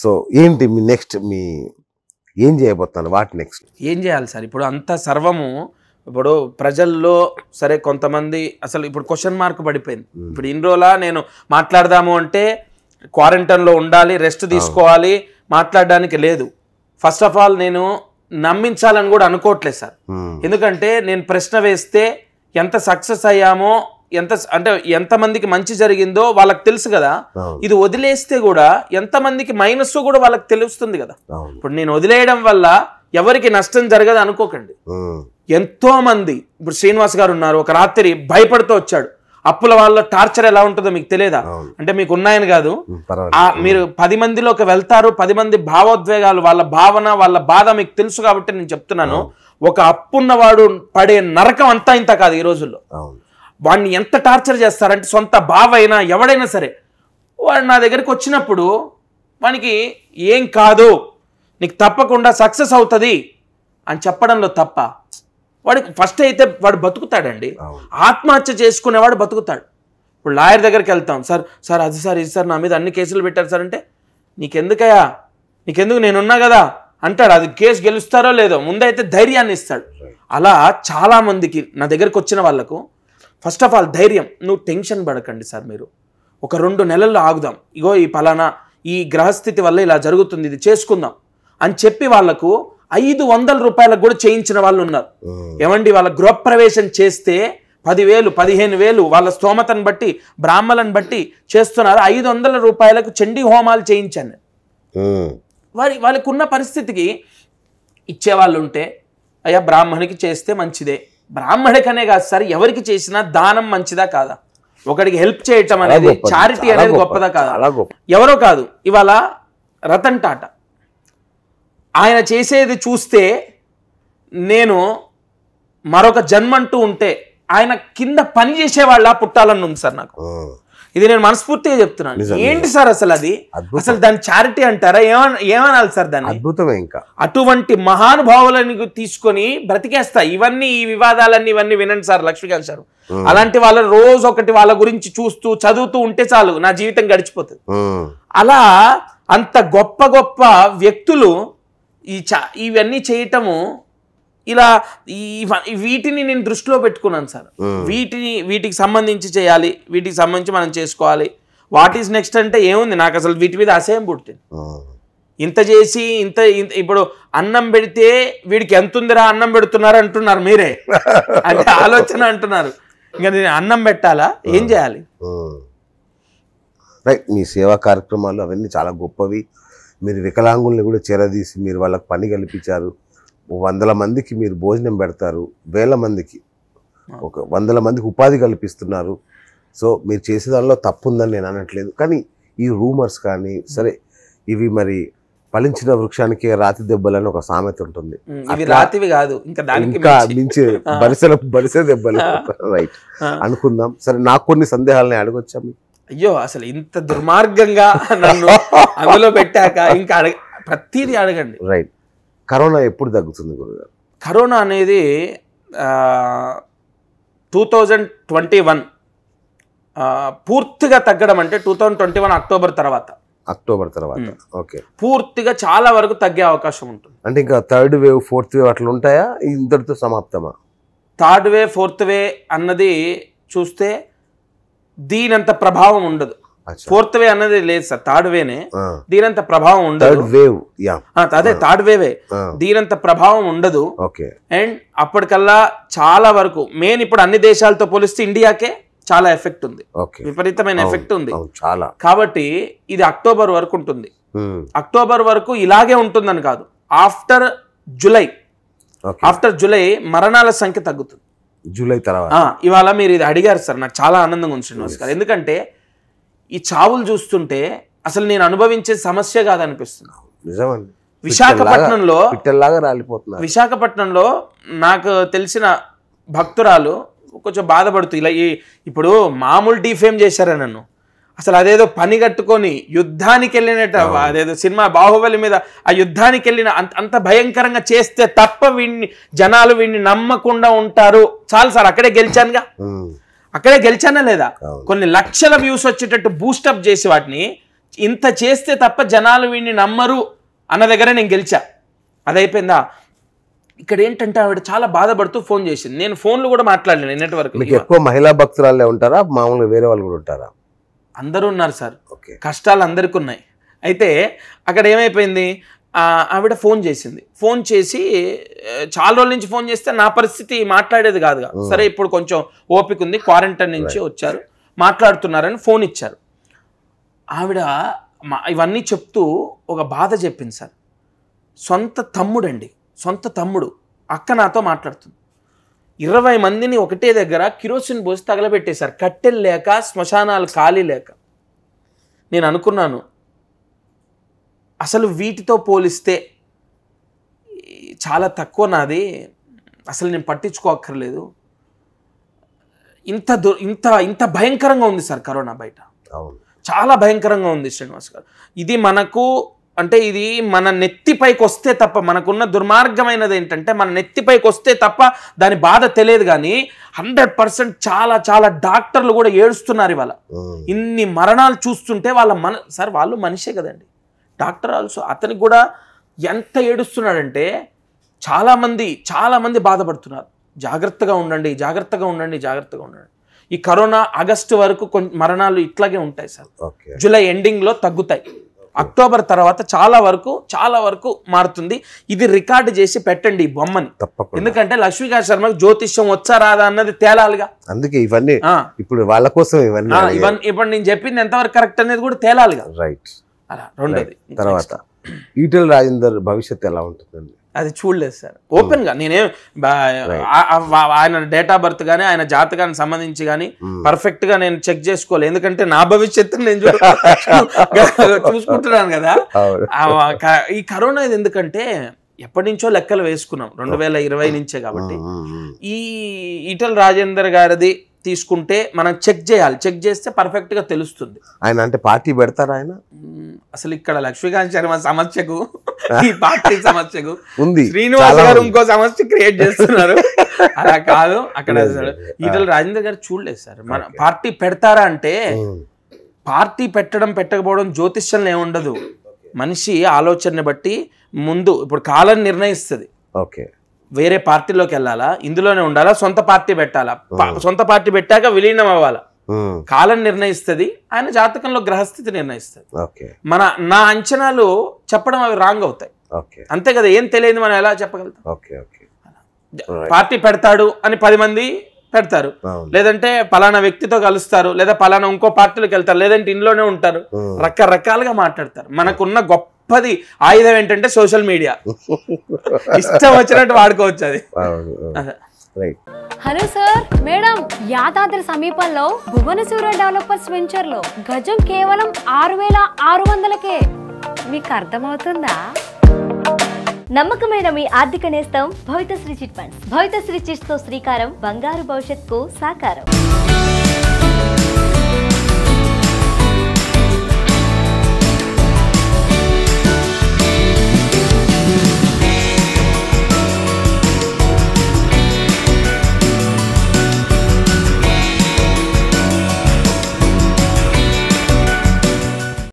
So ఏంటి మీ next మీ ఏం చేయబోతాను what next ఏం చేయాలి సార్ ఇప్పుడు అంత సర్వము ఇప్పుడు ప్రజల్లో సరే కొంతమంది అసలు ఇప్పుడు క్వశ్చన్ మార్క్ పడిపోయింది ఇప్పుడు ఇన్ని రోజులా నేను మాట్లాడదాము అంటే క్వారంటైన్లో ఉండాలి రెస్ట్ తీసుకోవాలి మాట్లాడడానికి లేదు ఫస్ట్ ఆఫ్ ఆల్ నేను నమ్మించాలని కూడా అనుకోవట్లేదు సార్ ఎందుకంటే నేను ప్రశ్న వేస్తే ఎంత సక్సెస్ అయ్యామో ఎంత అంటే ఎంతమందికి మంచి జరిగిందో వాళ్ళకి తెలుసు కదా ఇది వదిలేస్తే కూడా ఎంతమందికి మైనస్ కూడా వాళ్ళకి తెలుస్తుంది కదా ఇప్పుడు నేను వదిలేయడం వల్ల ఎవరికి నష్టం జరగదు అనుకోకండి ఎంతో మంది ఇప్పుడు శ్రీనివాస్ గారు ఉన్నారు ఒక రాత్రి భయపడుతూ వచ్చాడు అప్పుల వాళ్ళ టార్చర్ ఎలా ఉంటుందో మీకు తెలియదా అంటే మీకు ఉన్నాయని కాదు ఆ మీరు పది మందిలోకి వెళ్తారు పది మంది భావోద్వేగాలు వాళ్ళ భావన వాళ్ళ బాధ మీకు తెలుసు కాబట్టి నేను చెప్తున్నాను ఒక అప్పున్నవాడు పడే నరకం అంతా ఇంత కాదు ఈ రోజుల్లో వాడిని ఎంత టార్చర్ చేస్తారంటే సొంత బావైనా ఎవడైనా సరే వాడు నా దగ్గరికి వచ్చినప్పుడు వానికి ఏం కాదు నీకు తప్పకుండా సక్సెస్ అవుతుంది అని చెప్పడంలో తప్ప వాడికి ఫస్ట్ అయితే వాడు బతుకుతాడండి ఆత్మహత్య చేసుకునేవాడు బతుకుతాడు ఇప్పుడు లాయర్ దగ్గరికి వెళ్తాం సార్ సార్ అది సార్ ఇది సార్ నా మీద అన్ని కేసులు పెట్టారు సార్ అంటే నీకెందుకయ్యా నీకెందుకు నేనున్నా కదా అంటాడు అది కేసు గెలుస్తారో లేదో ముందైతే ధైర్యాన్ని ఇస్తాడు అలా చాలామందికి నా దగ్గరకు వచ్చిన వాళ్ళకు ఫస్ట్ ఆఫ్ ఆల్ ధైర్యం నువ్వు టెన్షన్ పడకండి సార్ మీరు ఒక రెండు నెలల్లో ఆగుదాం ఇగో ఈ పలానా ఈ గ్రహస్థితి వల్ల ఇలా జరుగుతుంది ఇది చేసుకుందాం అని చెప్పి వాళ్లకు ఐదు వందల రూపాయలకు కూడా చేయించిన వాళ్ళు ఉన్నారు ఏమండి వాళ్ళ గృహప్రవేశం చేస్తే పదివేలు పదిహేను వేలు వాళ్ళ స్తోమతను బట్టి బ్రాహ్మలను బట్టి చేస్తున్నారు ఐదు వందల రూపాయలకు చండీ హోమాలు చేయించాను వారి వాళ్ళకున్న పరిస్థితికి ఇచ్చేవాళ్ళు ఉంటే అయ్యా బ్రాహ్మణికి చేస్తే మంచిదే బ్రాహ్మణికనే కాదు సార్ ఎవరికి చేసినా దానం మంచిదా కాదా ఒకడికి హెల్ప్ చేయటం అనేది చారిటీ అనేది గొప్పదా కాదా ఎవరో కాదు ఇవాళ రతన్ టాటా ఆయన చేసేది చూస్తే నేను మరొక జన్మంటూ ఉంటే ఆయన కింద పని చేసేవాళ్ళ పుట్టాలని ఉంది సార్ నాకు ఇది నేను మనస్ఫూర్తిగా చెప్తున్నాను ఏంటి సార్ అసలు అది అసలు దాని చారిటీ అంటారా ఏమనాలి సార్ దాన్ని అద్భుతమే ఇంకా అటువంటి మహానుభావులని తీసుకొని బ్రతికేస్తా ఇవన్నీ ఈ వివాదాలన్నీ ఇవన్నీ వినండి సార్ లక్ష్మీకాంత్ సార్ అలాంటి వాళ్ళ రోజు ఒకటి వాళ్ళ గురించి చూస్తూ చదువుతూ ఉంటే చాలు నా జీవితం గడిచిపోతుంది అలా అంత గొప్ప గొప్ప వ్యక్తులు ఈ ఇవన్నీ చేయటము ఇలా ఈ వీటిని నేను దృష్టిలో పెట్టుకున్నాను సార్ వీటిని వీటికి సంబంధించి చేయాలి వీటికి సంబంధించి మనం చేసుకోవాలి వాట్ ఈస్ నెక్స్ట్ అంటే ఏముంది నాకు అసలు వీటి మీద అసహ్యం పుట్టింది ఇంత చేసి ఇంత ఇంత ఇప్పుడు అన్నం పెడితే వీడికి ఎంత ఉందిరా అన్నం పెడుతున్నారు అంటున్నారు మీరే అంటే ఆలోచన అంటున్నారు ఇంకా నేను అన్నం పెట్టాలా ఏం చేయాలి రైట్ మీ సేవా కార్యక్రమాలు అవన్నీ చాలా గొప్పవి మీరు వికలాంగుల్ని కూడా చేరదీసి మీరు వాళ్ళకి పని కల్పించారు వందల మందికి మీరు భోజనం పెడతారు వేల మందికి ఒక వందల మందికి ఉపాధి కల్పిస్తున్నారు సో మీరు చేసే దానిలో తప్పు ఉందని నేను అనట్లేదు కానీ ఈ రూమర్స్ కానీ సరే ఇవి మరి ఫలించిన వృక్షానికి రాతి దెబ్బలని ఒక సామెత ఉంటుంది రాతివి కాదు ఇంకా ఇంకా మించి బరిసెల బరిసె దెబ్బలు రైట్ అనుకుందాం సరే నాకు కొన్ని సందేహాలని అడగొచ్చా అయ్యో అసలు ఇంత దుర్మార్గంగా నన్ను అందులో పెట్టాక ఇంకా అడగ ప్రతిదీ అడగండి రైట్ కరోనా ఎప్పుడు తగ్గుతుంది గురుగారు కరోనా అనేది టూ థౌజండ్ ట్వంటీ వన్ పూర్తిగా తగ్గడం అంటే two thousand twenty one October తర్వాత అక్టోబర్ తర్వాత ఓకే పూర్తిగా చాలా వరకు తగ్గే అవకాశం ఉంటుంది అంటే ఇంకా థర్డ్ వేవ్ ఫోర్త్ వేవ్ అట్లా ఉంటాయా ఇంతటితో సమాప్తమా థర్డ్ వే ఫోర్త్ వే అన్నది చూస్తే దీనంత ప్రభావం ఉండదు ఫోర్త్ వే అన్నది లేదు సార్ థర్డ్ వేనే దీనంత ప్రభావం ఉండదు వేవ్ అదే థర్డ్ వేవే దీనంత ప్రభావం ఉండదు అండ్ అప్పటికల్లా చాలా వరకు మెయిన్ ఇప్పుడు అన్ని దేశాలతో పోలిస్తే ఇండియాకే చాలా ఎఫెక్ట్ ఉంది విపరీతమైన ఎఫెక్ట్ ఉంది చాలా కాబట్టి ఇది అక్టోబర్ వరకు ఉంటుంది అక్టోబర్ వరకు ఇలాగే ఉంటుందని కాదు ఆఫ్టర్ జులై ఆఫ్టర్ జులై మరణాల సంఖ్య తగ్గుతుంది జూలై తర్వాత ఇవాళ మీరు ఇది అడిగారు సార్ నాకు చాలా ఆనందంగా ఉంది శ్రీనివాస్ గారు ఎందుకంటే ఈ చావులు చూస్తుంటే అసలు నేను అనుభవించే సమస్య కాదనిపిస్తుంది నిజమండి విశాఖపట్నంలో రాలిపోతున్నారు విశాఖపట్నంలో నాకు తెలిసిన భక్తురాలు కొంచెం బాధపడుతూ ఇలా ఇప్పుడు మామూలు డిఫేమ్ చేశారా నన్ను అసలు అదేదో పని కట్టుకొని యుద్ధానికి వెళ్ళినట్ట అదేదో సినిమా బాహుబలి మీద ఆ యుద్ధానికి వెళ్ళిన అంత అంత భయంకరంగా చేస్తే తప్ప వీడిని జనాలు వీడిని నమ్మకుండా ఉంటారు చాలు సార్ అక్కడే గెలిచానుగా అక్కడే గెలిచానా లేదా కొన్ని లక్షల వ్యూస్ వచ్చేటట్టు బూస్టప్ చేసి వాటిని ఇంత చేస్తే తప్ప జనాలు వీడిని నమ్మరు అన్న దగ్గర నేను గెలిచా అదైపోయిందా ఇక్కడ ఏంటంటే ఆవిడ చాలా బాధపడుతూ ఫోన్ చేసింది నేను ఫోన్లు కూడా మాట్లాడలేను నిన్నటి వరకు మీకు ఎక్కువ మహిళా భక్తురాలే ఉంటారా మామూలుగా వేరే వాళ్ళు కూడా ఉంటారా అందరూ ఉన్నారు సార్ కష్టాలు అందరికీ ఉన్నాయి అయితే అక్కడ ఏమైపోయింది ఆవిడ ఫోన్ చేసింది ఫోన్ చేసి చాలా రోజుల నుంచి ఫోన్ చేస్తే నా పరిస్థితి మాట్లాడేది కాదుగా సరే ఇప్పుడు కొంచెం ఓపిక ఉంది క్వారంటైన్ నుంచి వచ్చారు మాట్లాడుతున్నారని ఫోన్ ఇచ్చారు ఆవిడ ఇవన్నీ చెప్తూ ఒక బాధ చెప్పింది సార్ సొంత తమ్ముడండి సొంత తమ్ముడు అక్క నాతో మాట్లాడుతుంది ఇరవై మందిని ఒకటే దగ్గర కిరోసిన్ పోసి తగలబెట్టేశారు కట్టెలు లేక శ్మశానాలు ఖాళీ లేక నేను అనుకున్నాను అసలు వీటితో పోలిస్తే చాలా తక్కువ నాది అసలు నేను పట్టించుకోక్కర్లేదు ఇంత ఇంత ఇంత భయంకరంగా ఉంది సార్ కరోనా బయట చాలా భయంకరంగా ఉంది శ్రీనివాస్ గారు ఇది మనకు అంటే ఇది మన నెత్తిపైకి వస్తే తప్ప మనకున్న దుర్మార్గమైనది ఏంటంటే మన నెత్తిపైకి వస్తే తప్ప దాని బాధ తెలియదు కానీ హండ్రెడ్ పర్సెంట్ చాలా చాలా డాక్టర్లు కూడా ఏడుస్తున్నారు ఇవాళ ఇన్ని మరణాలు చూస్తుంటే వాళ్ళ మన సార్ వాళ్ళు మనిషే కదండి డాక్టర్ ఆల్సో అతనికి కూడా ఎంత ఏడుస్తున్నాడంటే చాలామంది చాలామంది బాధపడుతున్నారు జాగ్రత్తగా ఉండండి జాగ్రత్తగా ఉండండి జాగ్రత్తగా ఉండండి ఈ కరోనా ఆగస్టు వరకు కొన్ని మరణాలు ఇట్లాగే ఉంటాయి సార్ జూలై ఎండింగ్లో తగ్గుతాయి అక్టోబర్ తర్వాత చాలా వరకు చాలా వరకు మారుతుంది ఇది రికార్డు చేసి పెట్టండి ఈ బొమ్మని ఎందుకంటే లక్ష్మీకాంత్ శర్మ జ్యోతిష్యం వచ్చా రాదా అన్నది తేలాలిగా అందుకే ఇవన్నీ ఇప్పుడు వాళ్ళ కోసం ఇవన్నీ ఇప్పుడు నేను చెప్పింది ఎంతవరకు కరెక్ట్ అనేది కూడా తేలాలిగా రైట్ అలా తర్వాత ఈటెల్ రాజేందర్ భవిష్యత్తు ఎలా ఉంటుందండి అది చూడలేదు సార్ ఓపెన్ గా నేనేం ఆయన డేట్ ఆఫ్ బర్త్ కానీ ఆయన జాతకానికి సంబంధించి కానీ hmm. గా నేను చెక్ చేసుకోలేదు ఎందుకంటే నా భవిష్యత్తు నేను చూసుకుంటున్నాను కదా ఈ కరోనా ఇది ఎందుకంటే ఎప్పటి నుంచో లెక్కలు వేసుకున్నాం రెండు వేల ఇరవై నుంచే కాబట్టి hmm, hmm, ఈ ఈటల్ రాజేందర్ గారిది తీసుకుంటే మనం చెక్ చేయాలి చెక్ చేస్తే పర్ఫెక్ట్గా తెలుస్తుంది ఆయన అంటే పార్టీ పెడతారా ఆయన అసలు ఇక్కడ లక్ష్మీకాంత్ శర్మ సమస్యకు ఈ పార్టీ సమస్యకు ఉంది శ్రీనివాస్ గారు ఇంకో సమస్య క్రియేట్ చేస్తున్నారు అలా కాదు అక్కడ ఈటల రాజేంద్ర గారు చూడలేదు సార్ మన పార్టీ పెడతారా అంటే పార్టీ పెట్టడం పెట్టకపోవడం జ్యోతిష్యం ఏముండదు మనిషి ఆలోచనని బట్టి ముందు ఇప్పుడు కాలం నిర్ణయిస్తుంది ఓకే వేరే పార్టీలోకి వెళ్ళాలా ఇందులోనే ఉండాలా సొంత పార్టీ పెట్టాలా సొంత పార్టీ పెట్టాక విలీనం అవ్వాలా కాలం నిర్ణయిస్తుంది ఆయన జాతకంలో గ్రహస్థితి నిర్ణయిస్తుంది మన నా అంచనాలు చెప్పడం అవి రాంగ్ అవుతాయి అంతే కదా ఏం తెలియదు మనం ఎలా చెప్పగలుగుతాం పార్టీ పెడతాడు అని పది మంది పెడతారు లేదంటే పలానా వ్యక్తితో కలుస్తారు లేదా పలానా ఇంకో పార్టీలోకి వెళ్తారు లేదంటే ఇంట్లోనే ఉంటారు రకరకాలుగా మాట్లాడతారు మనకున్న గొప్ప గొప్పది ఆయుధం ఏంటంటే సోషల్ మీడియా ఇష్టం వచ్చినట్టు వాడుకోవచ్చు అది హలో సార్ మేడం యాదాద్రి సమీపంలో భువనసూర్య డెవలపర్స్ వెంచర్ లో గజం కేవలం ఆరు వేల ఆరు వందలకే మీకు అర్థమవుతుందా నమ్మకమైన మీ ఆర్థిక నేస్తం Bhavitha Sri chit funds Bhavitha Sri chits తో శ్రీకారం బంగారు భవిష్యత్ కు సాకారం